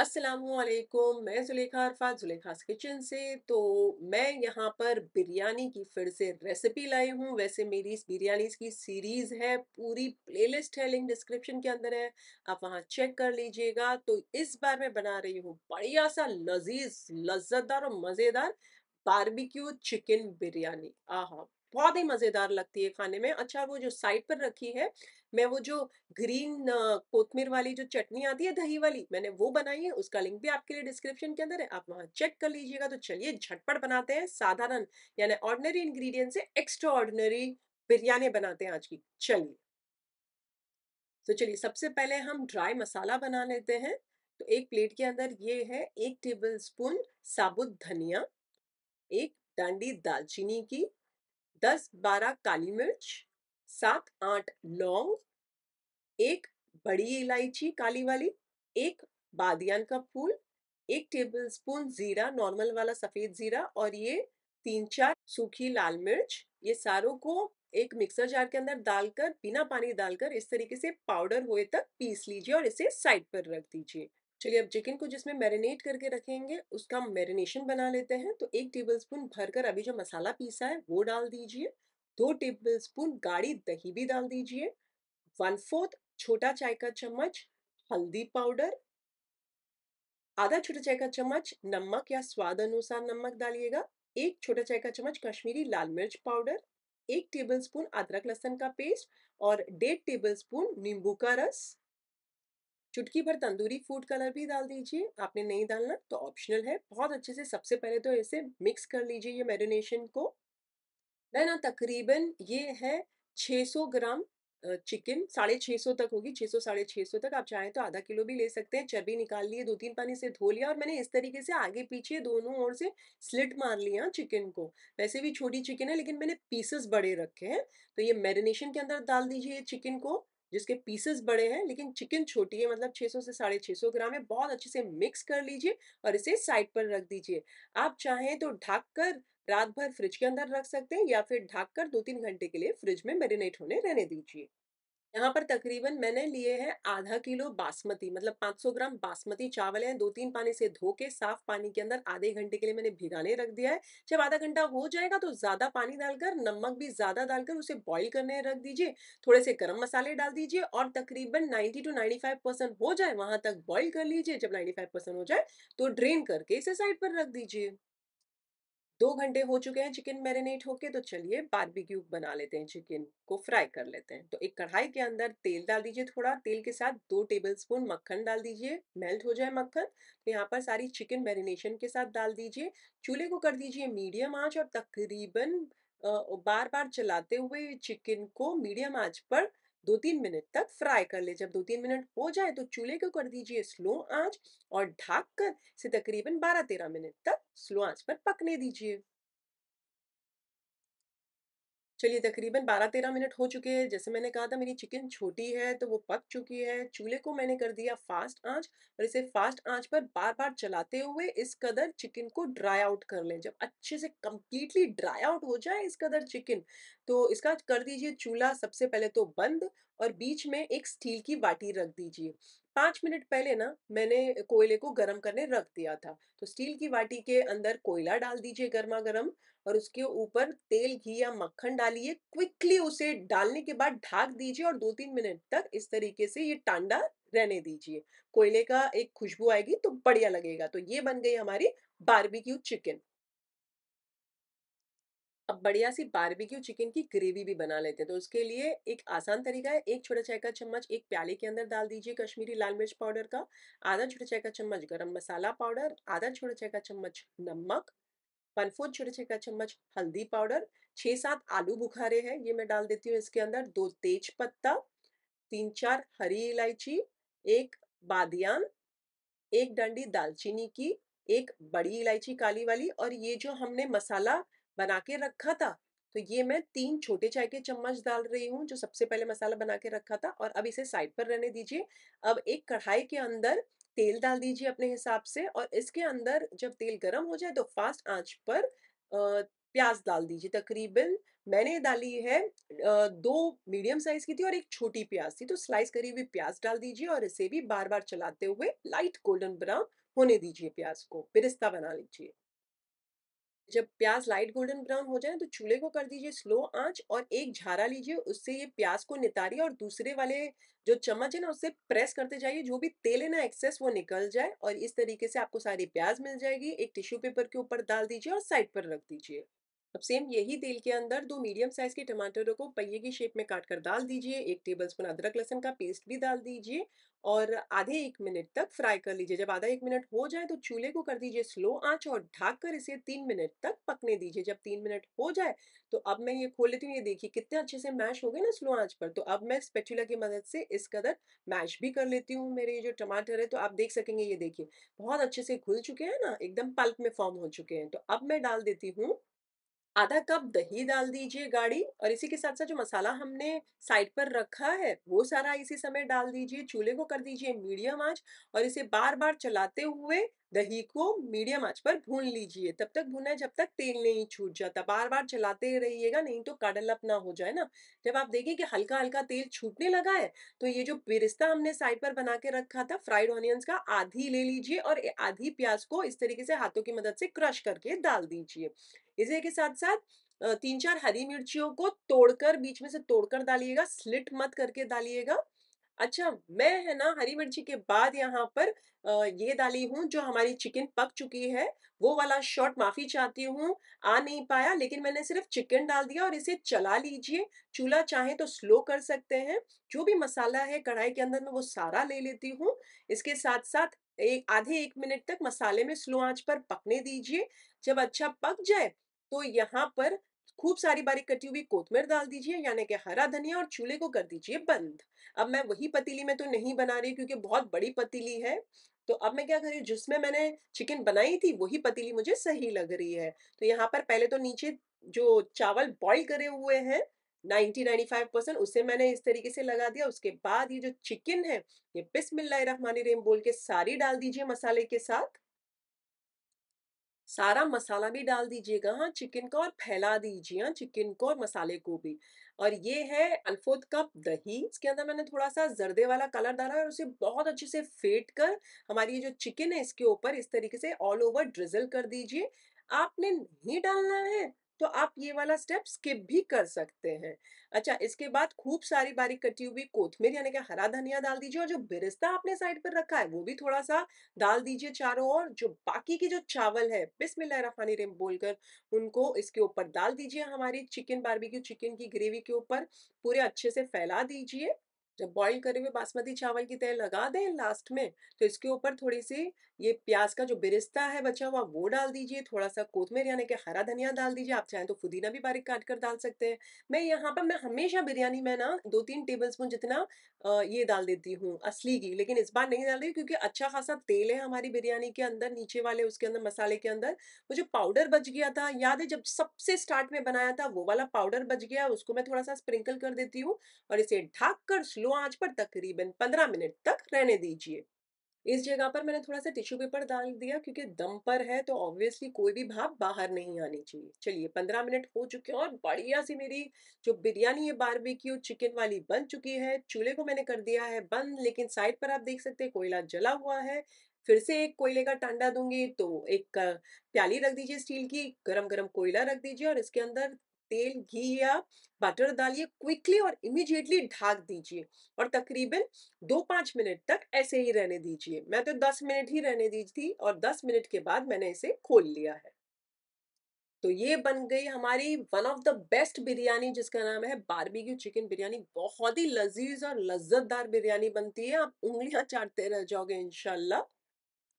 असलकुम मैं जुलेखा अरफा जुलेखा किचन से तो मैं यहाँ पर बिरयानी की फिर से रेसिपी लाई हूँ वैसे मेरी इस बिरयानी की सीरीज़ है पूरी प्लेलिस्ट है लिंक डिस्क्रिप्शन के अंदर है आप वहाँ चेक कर लीजिएगा तो इस बार मैं बना रही हूँ बढ़िया सा लजीज लज्जतदार और मज़ेदार बारबिक्यू चिकन बिरयानी आह बहुत ही मज़ेदार लगती है खाने में अच्छा वो जो साइड पर रखी है मैं वो जो ग्रीन कोतमीर वाली जो चटनी आती है दही वाली मैंने वो बनाई है उसका लिंक भी आपके लिए डिस्क्रिप्शन के अंदर है आप वहाँ चेक कर लीजिएगा तो चलिए झटपट बनाते हैं साधारण यानी ऑर्डनरी इंग्रेडिएंट से एक्स्ट्रा ऑर्डनरी बिरयानी बनाते हैं आज की चलिए तो चलिए सबसे पहले हम ड्राई मसाला बना लेते हैं तो एक प्लेट के अंदर ये है एक टेबल साबुत धनिया एक डांडी दालचीनी की दस बारह काली मिर्च सात आठ लौंग एक बड़ी इलायची काली वाली एक बादियान का फूल एक टेबलस्पून जीरा नॉर्मल वाला सफ़ेद जीरा और ये तीन चार सूखी लाल मिर्च ये सारों को एक मिक्सर जार के अंदर डालकर बिना पानी डालकर इस तरीके से पाउडर होए तक पीस लीजिए और इसे साइड पर रख दीजिए चलिए अब चिकन को जिसमें मैरिनेट करके रखेंगे उसका मैरिनेशन बना लेते हैं तो एक टेबल स्पून भरकर अभी जो मसाला पीसा है वो डाल दीजिए दो टेबल स्पून गाढ़ी दही भी डाल दीजिए वन फोर्थ छोटा चाय का चम्मच हल्दी पाउडर आधा छोटा चाय का चम्मच नमक या स्वाद अनुसार नमक डालिएगा एक छोटा चाय का चम्मच कश्मीरी लाल मिर्च पाउडर एक टेबल स्पून अदरक लहसन का पेस्ट और डेढ़ टेबल स्पून नींबू का रस चुटकी भर तंदूरी फूड कलर भी डाल दीजिए आपने नहीं डालना तो ऑप्शनल है बहुत अच्छे से सबसे पहले तो इसे मिक्स कर लीजिए ये मैरिनेशन को ना तकरीबन ये है 600 ग्राम चिकन साढ़े छः सौ तक होगी छः सौ साढ़े छः सौ तक आप चाहें तो आधा किलो भी ले सकते हैं चर्बी निकाल लिए दो तीन पानी से धो लिया और मैंने इस तरीके से आगे पीछे दोनों ओर से स्लिट मार लिया चिकन को वैसे भी छोटी चिकन है लेकिन मैंने पीसेस बड़े रखे हैं तो ये मैरिनेशन के अंदर डाल दीजिए चिकन को जिसके पीसेस बड़े हैं लेकिन चिकन छोटी है मतलब 600 से साढ़े छः ग्राम है बहुत अच्छे से मिक्स कर लीजिए और इसे साइड पर रख दीजिए आप चाहें तो ढक कर रात भर फ्रिज के अंदर रख सकते हैं या फिर ढक कर दो तीन घंटे के लिए फ्रिज में मेरीनेट होने रहने दीजिए यहाँ पर तकरीबन मैंने लिए हैं आधा किलो बासमती मतलब 500 ग्राम बासमती चावल हैं दो तीन पानी से धो के साफ पानी के अंदर आधे घंटे के लिए मैंने भिगाने रख दिया है जब आधा घंटा हो जाएगा तो ज़्यादा पानी डालकर नमक भी ज़्यादा डालकर उसे बॉईल करने रख दीजिए थोड़े से गर्म मसाले डाल दीजिए और तकरीबन नाइन्टी टू नाइन्टी हो जाए वहां तक बॉइल कर लीजिए जब नाइन्टी हो जाए तो ड्रेन करके इसे साइड पर रख दीजिए दो घंटे हो चुके हैं चिकन मैरिनेट होके तो चलिए बारबेक्यू बना लेते हैं चिकन को फ्राई कर लेते हैं तो एक कढ़ाई के अंदर तेल डाल दीजिए थोड़ा तेल के साथ दो टेबल स्पून मक्खन डाल दीजिए मेल्ट हो जाए मक्खन तो यहाँ पर सारी चिकन मैरिनेशन के साथ डाल दीजिए चूल्हे को कर दीजिए मीडियम आँच और तकरीबन बार बार चलाते हुए चिकन को मीडियम आँच पर दो तीन मिनट तक फ्राई कर ले जब दो तीन मिनट हो जाए तो चूल्हे को कर दीजिए स्लो आंच और ढाक कर से तकरीबन 12-13 मिनट तक स्लो आंच पर पकने दीजिए चलिए तकरीबन बारह तेरह मिनट हो चुके हैं जैसे मैंने कहा था मेरी चिकन छोटी है तो वो पक चुकी है चूल्हे को मैंने कर दिया फास्ट आंच और इसे फास्ट आंच पर बार बार चलाते हुए इस कदर चिकन को ड्राई आउट कर लें जब अच्छे से कम्प्लीटली ड्राई आउट हो जाए इस कदर चिकन तो इसका कर दीजिए चूल्हा सबसे पहले तो बंद और बीच में एक स्टील की वाटी रख दीजिए पांच मिनट पहले ना मैंने कोयले को गर्म करने रख दिया था तो स्टील की वाटी के अंदर कोयला डाल दीजिए गर्मा गर्म और उसके ऊपर तेल घी या मक्खन डालिए क्विकली उसे डालने के बाद ढाक दीजिए और दो तीन मिनट तक इस तरीके से ये टांडा रहने दीजिए कोयले का एक खुशबू आएगी तो बढ़िया लगेगा तो ये बन गई हमारी बारबेक्यू चिकन अब बढ़िया सी बारबेक्यू चिकन की ग्रेवी भी बना लेते हैं तो उसके लिए एक आसान तरीका है एक छोटा चाय का चम्मच एक प्याले के अंदर डाल दीजिए कश्मीरी लाल मिर्च पाउडर का आधा छोटा चाय का चम्मच गरम मसाला पाउडर आधा छोटा चाय का चम्मच नमक वन फोर्थ छोटे चाय का चम्मच हल्दी पाउडर छः सात आलू बुखारे हैं ये मैं डाल देती हूँ इसके अंदर दो तेज पत्ता तीन चार हरी इलायची एक बादियान एक डंडी दालचीनी की एक बड़ी इलायची काली वाली और ये जो हमने मसाला बना के रखा था तो ये मैं तीन छोटे चाय के चम्मच डाल रही हूँ जो सबसे पहले मसाला बना के रखा था और अब इसे साइड पर रहने दीजिए अब एक कढ़ाई के अंदर तेल डाल दीजिए अपने हिसाब से और इसके अंदर जब तेल गर्म हो जाए तो फास्ट आंच पर प्याज डाल दीजिए तकरीबन मैंने डाली है दो मीडियम साइज की थी और एक छोटी प्याज थी तो स्लाइस करी हुई प्याज डाल दीजिए और इसे भी बार बार चलाते हुए लाइट गोल्डन ब्राउन होने दीजिए प्याज को बिरिस्ता बना लीजिए जब प्याज लाइट गोल्डन ब्राउन हो जाए तो चूल्हे को कर दीजिए स्लो आंच और एक झारा लीजिए उससे ये प्याज को नितारिए और दूसरे वाले जो चम्मच है ना उससे प्रेस करते जाइए जो भी तेल है ना एक्सेस वो निकल जाए और इस तरीके से आपको सारी प्याज मिल जाएगी एक टिश्यू पेपर के ऊपर डाल दीजिए और साइड पर रख दीजिए अब सेम यही तेल के अंदर दो मीडियम साइज के टमाटरों को पहिए की शेप में काट कर डाल दीजिए एक टेबल स्पून अदरक लहसन का पेस्ट भी डाल दीजिए और आधे एक मिनट तक फ्राई कर लीजिए जब आधा एक मिनट हो जाए तो चूल्हे को कर दीजिए स्लो आंच और ढाक कर इसे तीन मिनट तक पकने दीजिए जब तीन मिनट हो जाए तो अब मैं ये खोल लेती हूँ ये देखिए कितने अच्छे से मैश हो गए ना स्लो आंच पर तो अब मैं स्पेचुला की मदद से इस कदर मैश भी कर लेती हूँ मेरे ये जो टमाटर है तो आप देख सकेंगे ये देखिए बहुत अच्छे से घुल चुके हैं ना एकदम पल्प में फॉर्म हो चुके हैं तो अब मैं डाल देती हूँ आधा कप दही डाल दीजिए गाढ़ी और इसी के साथ साथ जो मसाला हमने साइड पर रखा है वो सारा इसी समय डाल दीजिए चूल्हे को कर दीजिए मीडियम आंच और इसे बार बार चलाते हुए दही को मीडियम आंच पर भून लीजिए तब तक भूना है जब तक तेल नहीं छूट जाता बार बार चलाते रहिएगा नहीं तो काडल अपना हो जाए ना जब आप देखिए कि हल्का हल्का तेल छूटने लगा है तो ये जो बिरिस्ता हमने साइड पर बना के रखा था फ्राइड ऑनियंस का आधी ले लीजिए और आधी प्याज को इस तरीके से हाथों की मदद से क्रश करके डाल दीजिए इसी के साथ साथ तीन चार हरी मिर्चियों को तोड़कर बीच में से तोड़कर डालिएगा स्लिट मत करके डालिएगा अच्छा मैं है ना हरी मिर्ची के बाद यहाँ पर ये डाली हूँ जो हमारी चिकन पक चुकी है वो वाला शॉट माफी चाहती हूँ आ नहीं पाया लेकिन मैंने सिर्फ चिकन डाल दिया और इसे चला लीजिए चूल्हा चाहे तो स्लो कर सकते हैं जो भी मसाला है कढ़ाई के अंदर मैं वो सारा ले लेती हूँ इसके साथ साथ एक आधे एक मिनट तक मसाले में स्लो आंच पर पकने दीजिए जब अच्छा पक जाए तो यहाँ पर खूब सारी बारीक कटी हुई कोथमेर डाल दीजिए यानी कि हरा धनिया और चूल्हे को कर दीजिए बंद अब मैं वही पतीली में तो नहीं बना रही क्योंकि बहुत बड़ी पतीली है तो अब मैं क्या कर रही जिसमें मैंने चिकन बनाई थी वही पतीली मुझे सही लग रही है तो यहाँ पर पहले तो नीचे जो चावल बॉईल करे हुए हैं 90-95 परसेंट उसे मैंने इस तरीके से लगा दिया उसके बाद ये जो चिकन है ये बिस्मिल्लाह रहमानी रेम बोल के सारी डाल दीजिए मसाले के साथ सारा मसाला भी डाल दीजिएगा हाँ चिकन का और फैला दीजिए हाँ चिकन को और मसाले को भी और ये है अल्फोद कप दही इसके अंदर मैंने थोड़ा सा जर्दे वाला कलर डाला और उसे बहुत अच्छे से फेट कर हमारी ये जो चिकन है इसके ऊपर इस तरीके से ऑल ओवर ड्रिजल कर दीजिए आपने नहीं डालना है तो आप ये वाला स्टेप स्किप भी कर सकते हैं अच्छा इसके बाद खूब सारी बारीक कटी हुई कोथमीर यानी कि हरा धनिया डाल दीजिए और जो बिरिस्ता आपने साइड पर रखा है वो भी थोड़ा सा डाल दीजिए चारों ओर जो बाकी के जो चावल है बिस्मिल्लाहमानी रेम बोलकर उनको इसके ऊपर डाल दीजिए हमारी चिकन बारबेक्यू चिकन की ग्रेवी के ऊपर पूरे अच्छे से फैला दीजिए जब बॉईल करे हुए बासमती चावल की तह लगा दें लास्ट में तो इसके ऊपर थोड़ी सी ये प्याज का जो बिरिस्ता है बचा हुआ वो डाल दीजिए थोड़ा सा कोथमेर यानी कि हरा धनिया डाल दीजिए आप चाहें तो फुदीना भी बारीक काट कर डाल सकते हैं मैं यहाँ पर मैं हमेशा बिरयानी में ना दो तीन टेबल स्पून जितना ये डाल देती हूँ असली घी लेकिन इस बार नहीं डाल रही क्योंकि अच्छा खासा तेल है हमारी बिरयानी के अंदर नीचे वाले उसके अंदर मसाले के अंदर वो जो पाउडर बच गया था याद है जब सबसे स्टार्ट में बनाया था वो वाला पाउडर बच गया उसको मैं थोड़ा सा स्प्रिंकल कर देती हूँ और इसे ढाक कर किलो आंच पर तकरीबन पंद्रह मिनट तक रहने दीजिए इस जगह पर मैंने थोड़ा सा टिश्यू पेपर डाल दिया क्योंकि दम पर है तो ऑब्वियसली कोई भी भाप बाहर नहीं आनी चाहिए चलिए पंद्रह मिनट हो चुके हैं और बढ़िया सी मेरी जो बिरयानी है बारबेक्यू चिकन वाली बन चुकी है चूल्हे को मैंने कर दिया है बंद लेकिन साइड पर आप देख सकते हैं कोयला जला हुआ है फिर से एक कोयले का टांडा दूंगी तो एक प्याली रख दीजिए स्टील की गरम गरम कोयला रख दीजिए और इसके अंदर तेल घी या बटर डालिए क्विकली और इमीडिएटली ढाक दीजिए और तकरीबन दो पाँच मिनट तक ऐसे ही रहने दीजिए मैं तो दस मिनट ही रहने दी थी और दस मिनट के बाद मैंने इसे खोल लिया है तो ये बन गई हमारी one of the best biryani जिसका नाम है बारबेक्यू चिकन बिरयानी बहुत ही लजीज और लज्जतदार बिरयानी बनती है आप उंगलियां चाटते रह जाओगे इनशाला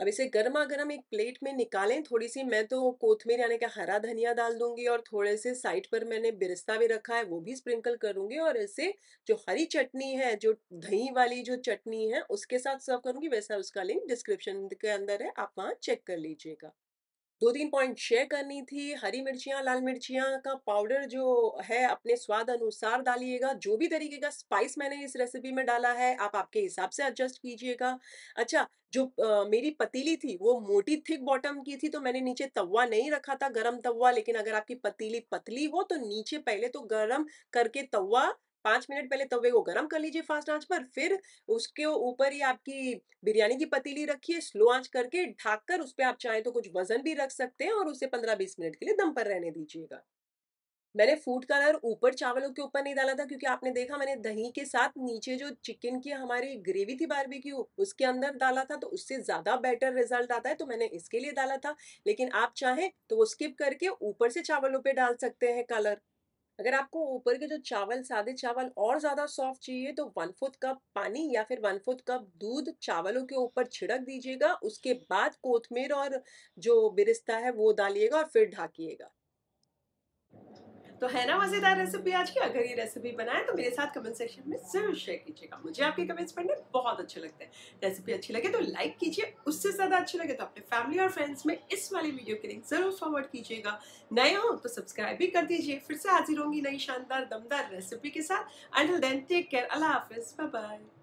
अब इसे गर्मा गर्म एक प्लेट में निकालें थोड़ी सी मैं तो कोथमीर यानी कि हरा धनिया डाल दूंगी और थोड़े से साइड पर मैंने बिरस्ता भी रखा है वो भी स्प्रिंकल करूंगी और इसे जो हरी चटनी है जो दही वाली जो चटनी है उसके साथ सर्व करूंगी वैसा उसका लिंक डिस्क्रिप्शन के अंदर है आप वहाँ चेक कर लीजिएगा दो तीन पॉइंट शेयर करनी थी हरी मिर्चियाँ लाल मिर्चियाँ का पाउडर जो है अपने स्वाद अनुसार डालिएगा जो भी तरीके का स्पाइस मैंने इस रेसिपी में डाला है आप आपके हिसाब से एडजस्ट कीजिएगा अच्छा जो आ, मेरी पतीली थी वो मोटी थिक बॉटम की थी तो मैंने नीचे तवा नहीं रखा था गरम तवा लेकिन अगर आपकी पतीली पतली हो तो नीचे पहले तो गरम करके तवा पाँच मिनट पहले तवे को गर्म कर लीजिए फास्ट आंच पर फिर उसके ऊपर ही आपकी बिरयानी की पतीली रखिए स्लो आंच करके ढाक कर उस पर आप चाहें तो कुछ वजन भी रख सकते हैं और उसे पंद्रह बीस मिनट के लिए दम पर रहने दीजिएगा मैंने फूड कलर ऊपर चावलों के ऊपर नहीं डाला था क्योंकि आपने देखा मैंने दही के साथ नीचे जो चिकन की हमारी ग्रेवी थी बारबेक्यू उसके अंदर डाला था तो उससे ज़्यादा बेटर रिजल्ट आता है तो मैंने इसके लिए डाला था लेकिन आप चाहें तो वो स्किप करके ऊपर से चावलों पे डाल सकते हैं कलर अगर आपको ऊपर के जो चावल सादे चावल और ज़्यादा सॉफ्ट चाहिए तो वन फोर्थ कप पानी या फिर वन फोर्थ कप दूध चावलों के ऊपर छिड़क दीजिएगा उसके बाद कोथमीर और जो बिरिस्ता है वो डालिएगा और फिर ढाकिएगा तो है ना मज़ेदार रेसिपी आज की अगर ये रेसिपी बनाए तो मेरे साथ कमेंट सेक्शन में ज़रूर शेयर कीजिएगा मुझे आपके कमेंट्स पढ़ने बहुत अच्छे लगते हैं रेसिपी अच्छी लगे तो लाइक कीजिए उससे ज़्यादा अच्छी लगे तो अपने फैमिली और फ्रेंड्स में इस वाली वीडियो के लिंक ज़रूर फॉरवर्ड कीजिएगा नए हो तो सब्सक्राइब भी कर दीजिए फिर से हाजिर होंगी नई शानदार दमदार रेसिपी के साथ अंडल देन टेक केयर अल्लाह हाफिज़ बाय